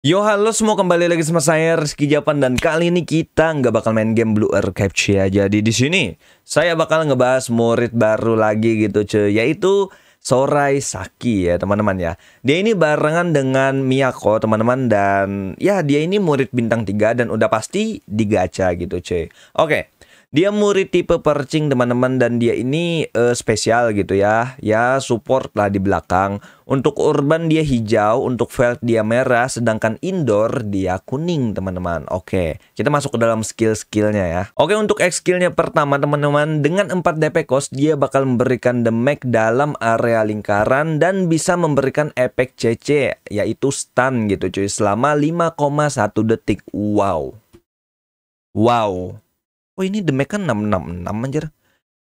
Yo halo semua kembali lagi sama saya Rizky Japan dan kali ini kita nggak bakal main game Blue Archive ya. Jadi di sini saya bakal ngebahas murid baru lagi gitu cuy yaitu Sorai Saki ya teman-teman ya. Dia ini barengan dengan Miyako teman-teman dan ya dia ini murid bintang 3 dan udah pasti digaca gitu cuy. Oke, dia murid tipe percing teman-teman dan dia ini uh, spesial gitu ya. Ya support lah di belakang. Untuk urban dia hijau, untuk felt dia merah, sedangkan indoor dia kuning teman-teman. Oke, kita masuk ke dalam skill-skillnya ya. Oke untuk X skillnya pertama teman-teman, dengan 4 DP cost dia bakal memberikan damage dalam area lingkaran dan bisa memberikan efek CC yaitu stun gitu cuy selama 5,1 detik. Wow. Wow. Oh ini The Mac kan 666 anjir.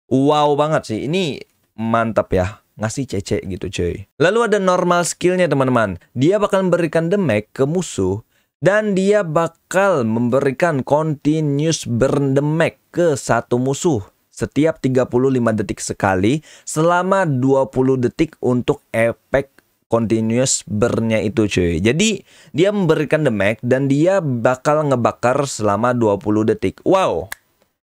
Wow banget sih. Ini mantap ya. Ngasih cece gitu cuy. Lalu ada normal skillnya teman-teman. Dia bakal memberikan The Mac ke musuh. Dan dia bakal memberikan continuous burn The Mac ke satu musuh. Setiap 35 detik sekali. Selama 20 detik untuk efek continuous burn itu cuy. Jadi dia memberikan damage dan dia bakal ngebakar selama 20 detik. Wow,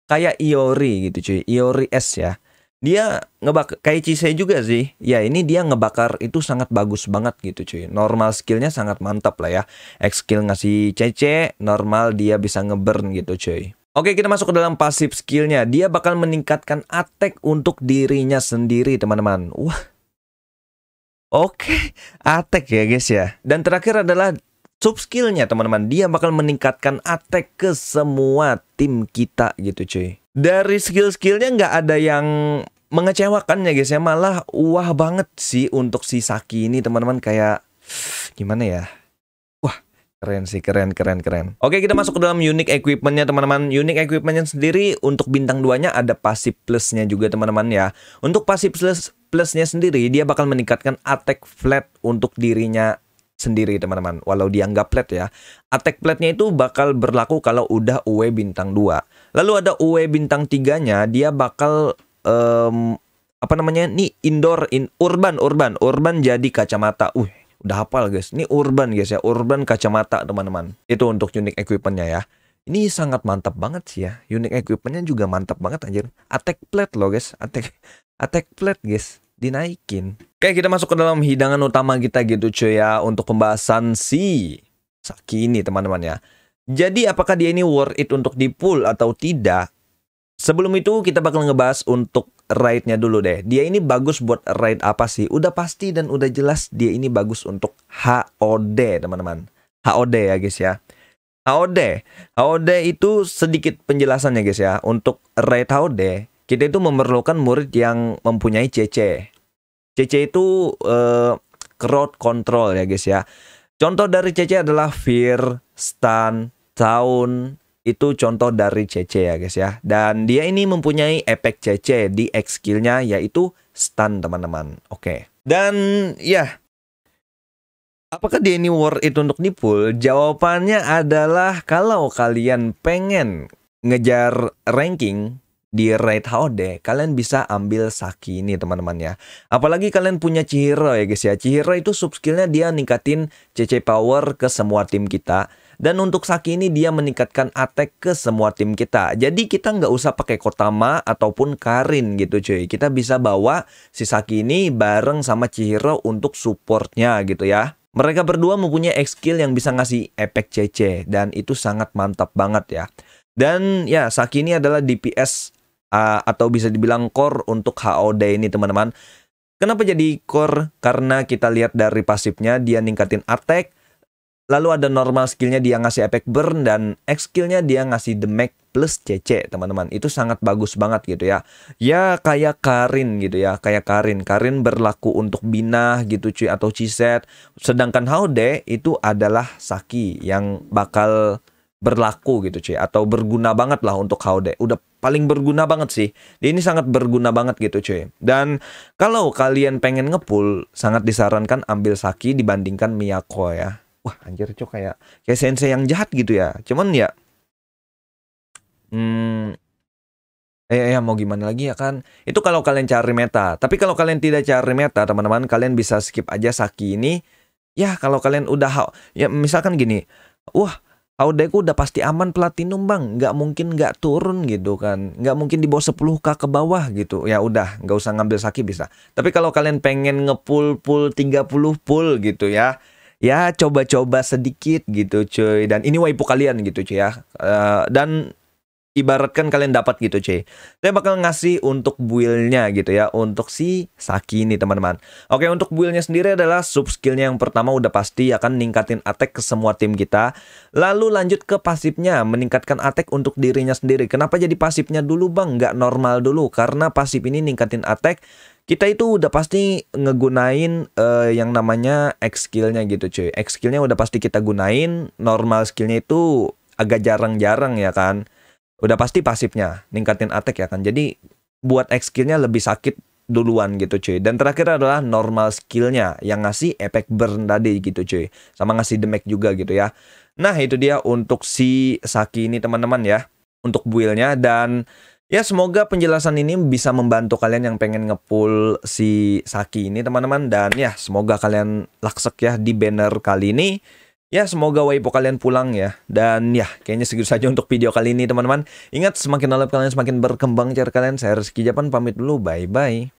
kayak Iori gitu cuy Iori S ya dia ngebak kayak Cise juga sih ya ini dia ngebakar itu sangat bagus banget gitu cuy normal skillnya sangat mantap lah ya X skill ngasih CC normal dia bisa ngeburn gitu cuy Oke kita masuk ke dalam pasif skillnya Dia bakal meningkatkan attack untuk dirinya sendiri teman-teman Wah Oke, okay. attack ya guys ya. Dan terakhir adalah sub skillnya teman-teman dia bakal meningkatkan attack ke semua tim kita gitu cuy dari skill-skillnya nggak ada yang mengecewakan ya guys ya malah wah banget sih untuk si Saki ini teman-teman kayak gimana ya Wah Keren sih, keren, keren, keren. Oke, kita masuk ke dalam unique equipmentnya teman-teman. Unique equipmentnya sendiri untuk bintang duanya nya ada pasif plusnya juga teman-teman ya. Untuk passive plus plusnya sendiri, dia bakal meningkatkan attack flat untuk dirinya sendiri teman-teman. Walau dianggap plat ya. Attack platnya itu bakal berlaku kalau udah UW e bintang 2. Lalu ada UW e bintang 3-nya, dia bakal um, apa namanya? ini indoor in urban urban urban jadi kacamata. Uh, udah hafal guys. Ini urban guys ya, urban kacamata teman-teman. Itu untuk unique equipmentnya ya. Ini sangat mantap banget sih ya. Unique equipmentnya juga mantap banget anjir. Attack plate loh guys, attack attack plate guys dinaikin. Oke, kita masuk ke dalam hidangan utama kita gitu cuy ya untuk pembahasan si Saki ini teman-teman ya. Jadi apakah dia ini worth it untuk di pull atau tidak? Sebelum itu kita bakal ngebahas untuk ride-nya dulu deh. Dia ini bagus buat ride apa sih? Udah pasti dan udah jelas dia ini bagus untuk HOD teman-teman. HOD ya guys ya. HOD. HOD itu sedikit penjelasannya guys ya. Untuk ride HOD kita itu memerlukan murid yang mempunyai CC. CC itu uh, crowd control ya guys ya. Contoh dari CC adalah fear, stun, town. itu contoh dari CC ya guys ya. Dan dia ini mempunyai efek CC di X skillnya yaitu stun teman-teman. Oke. Okay. Dan ya Apakah dia ini worth it untuk dipul? Jawabannya adalah kalau kalian pengen ngejar ranking di Raid Haode, kalian bisa ambil Saki ini teman-teman ya. Apalagi kalian punya Chihiro ya guys ya. Chihiro itu subskillnya dia ningkatin CC power ke semua tim kita. Dan untuk Saki ini dia meningkatkan attack ke semua tim kita. Jadi kita nggak usah pakai Kotama ataupun Karin gitu cuy. Kita bisa bawa si Saki ini bareng sama Chihiro untuk supportnya gitu ya. Mereka berdua mempunyai X skill yang bisa ngasih efek CC dan itu sangat mantap banget ya. Dan ya Saki ini adalah DPS uh, atau bisa dibilang core untuk HOD ini teman-teman. Kenapa jadi core? Karena kita lihat dari pasifnya dia ningkatin attack, lalu ada normal skillnya dia ngasih efek burn dan X skillnya dia ngasih damage plus CC teman-teman. Itu sangat bagus banget gitu ya. Ya kayak Karin gitu ya, kayak Karin. Karin berlaku untuk binah gitu cuy atau Ciset. Sedangkan Haude itu adalah Saki yang bakal berlaku gitu cuy atau berguna banget lah untuk Haude udah paling berguna banget sih ini sangat berguna banget gitu cuy dan kalau kalian pengen ngepul sangat disarankan ambil Saki dibandingkan Miyako ya wah anjir cuy kayak kayak sensei yang jahat gitu ya cuman ya hmm eh ya mau gimana lagi ya kan itu kalau kalian cari meta tapi kalau kalian tidak cari meta teman-teman kalian bisa skip aja Saki ini ya kalau kalian udah ya misalkan gini wah Audeku udah pasti aman platinum bang, nggak mungkin nggak turun gitu kan, nggak mungkin di bawah 10k ke bawah gitu. Ya udah, nggak usah ngambil saki bisa. Tapi kalau kalian pengen ngepull pull 30 pull gitu ya, ya coba-coba sedikit gitu cuy. Dan ini waipu kalian gitu cuy ya. Uh, dan ibaratkan kalian dapat gitu cuy saya bakal ngasih untuk buildnya gitu ya untuk si Saki ini teman-teman oke untuk buildnya sendiri adalah sub skillnya yang pertama udah pasti akan ningkatin attack ke semua tim kita lalu lanjut ke pasifnya meningkatkan attack untuk dirinya sendiri kenapa jadi pasifnya dulu bang nggak normal dulu karena pasif ini ningkatin attack kita itu udah pasti ngegunain uh, yang namanya X skillnya gitu cuy X skillnya udah pasti kita gunain normal skillnya itu agak jarang-jarang ya kan udah pasti pasifnya ningkatin attack ya kan jadi buat X skillnya lebih sakit duluan gitu cuy dan terakhir adalah normal skillnya yang ngasih efek burn tadi gitu cuy sama ngasih damage juga gitu ya nah itu dia untuk si Saki ini teman-teman ya untuk buildnya dan ya semoga penjelasan ini bisa membantu kalian yang pengen ngepull si Saki ini teman-teman dan ya semoga kalian laksek ya di banner kali ini Ya semoga Waipo kalian pulang ya Dan ya kayaknya segitu saja untuk video kali ini teman-teman Ingat semakin dalam kalian semakin berkembang cara kalian Saya Rizky Japan pamit dulu bye bye